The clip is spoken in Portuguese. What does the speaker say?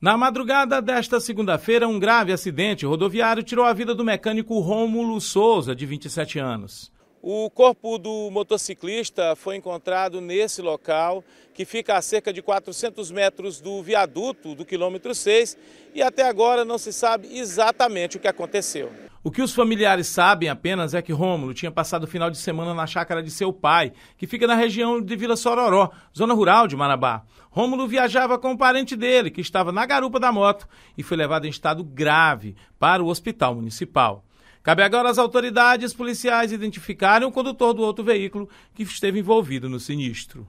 Na madrugada desta segunda-feira, um grave acidente rodoviário tirou a vida do mecânico Rômulo Souza, de 27 anos. O corpo do motociclista foi encontrado nesse local, que fica a cerca de 400 metros do viaduto do quilômetro 6, e até agora não se sabe exatamente o que aconteceu. O que os familiares sabem apenas é que Rômulo tinha passado o final de semana na chácara de seu pai, que fica na região de Vila Sororó, zona rural de Marabá. Rômulo viajava com um parente dele, que estava na garupa da moto e foi levado em estado grave para o hospital municipal. Cabe agora às autoridades policiais identificarem o condutor do outro veículo que esteve envolvido no sinistro.